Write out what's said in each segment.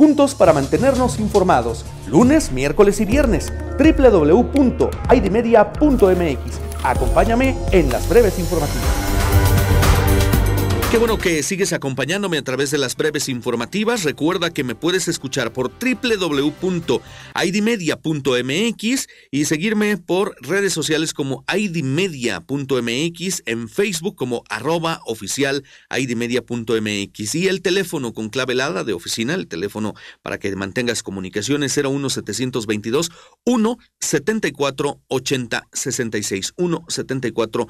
juntos para mantenernos informados. Lunes, miércoles y viernes, www.idmedia.mx. Acompáñame en las breves informativas. Qué bueno que sigues acompañándome a través de las breves informativas. Recuerda que me puedes escuchar por www.aidimedia.mx y seguirme por redes sociales como idmedia.mx, en Facebook como arroba y el teléfono con clave helada de oficina, el teléfono para que mantengas comunicaciones 01722 722 1 74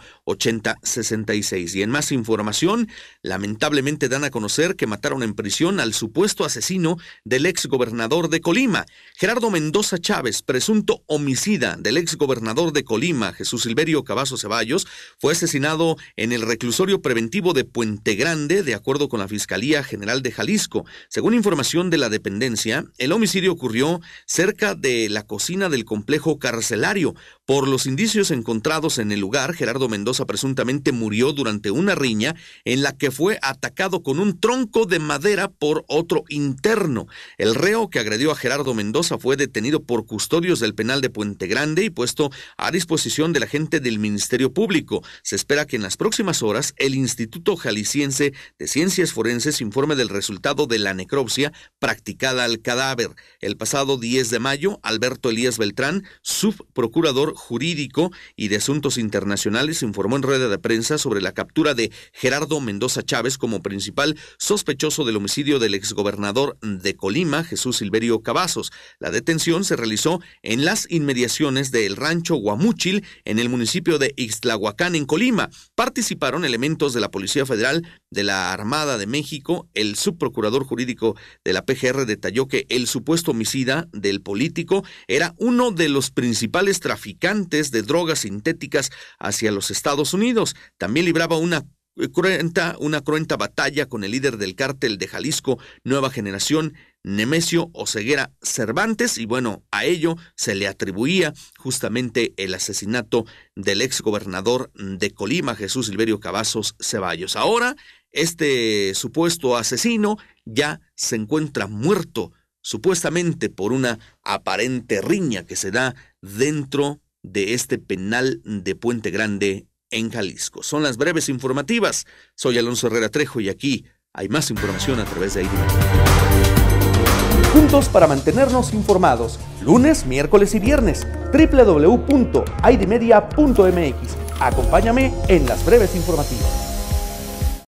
y en más información Lamentablemente dan a conocer que mataron en prisión al supuesto asesino del ex gobernador de Colima, Gerardo Mendoza Chávez, presunto homicida del ex gobernador de Colima, Jesús Silverio Cavazo Ceballos, fue asesinado en el reclusorio preventivo de Puente Grande, de acuerdo con la Fiscalía General de Jalisco. Según información de la dependencia, el homicidio ocurrió cerca de la cocina del complejo carcelario, por los indicios encontrados en el lugar, Gerardo Mendoza presuntamente murió durante una riña en la que fue atacado con un tronco de madera por otro interno. El reo que agredió a Gerardo Mendoza fue detenido por custodios del penal de Puente Grande y puesto a disposición de la gente del Ministerio Público. Se espera que en las próximas horas el Instituto Jalisciense de Ciencias Forenses informe del resultado de la necropsia practicada al cadáver. El pasado 10 de mayo, Alberto Elías Beltrán, subprocurador Jurídico y de Asuntos Internacionales informó en rueda de prensa sobre la captura de Gerardo Mendoza Chávez como principal sospechoso del homicidio del exgobernador de Colima, Jesús Silverio Cavazos. La detención se realizó en las inmediaciones del rancho Guamúchil en el municipio de Ixtlahuacán, en Colima. Participaron elementos de la Policía Federal, de la Armada de México. El subprocurador jurídico de la PGR detalló que el supuesto homicida del político era uno de los principales traficantes de drogas sintéticas hacia los Estados Unidos. También libraba una eh, cruenta, una cruenta batalla con el líder del cártel de Jalisco, Nueva Generación, Nemesio Oceguera Cervantes, y bueno, a ello se le atribuía justamente el asesinato del exgobernador de Colima, Jesús Silverio Cavazos Ceballos. Ahora, este supuesto asesino ya se encuentra muerto, supuestamente por una aparente riña que se da dentro de este penal de Puente Grande en Jalisco. Son las breves informativas. Soy Alonso Herrera Trejo y aquí hay más información a través de ahí. Juntos para mantenernos informados, lunes, miércoles y viernes, www.idmedia.mx. Acompáñame en las breves informativas.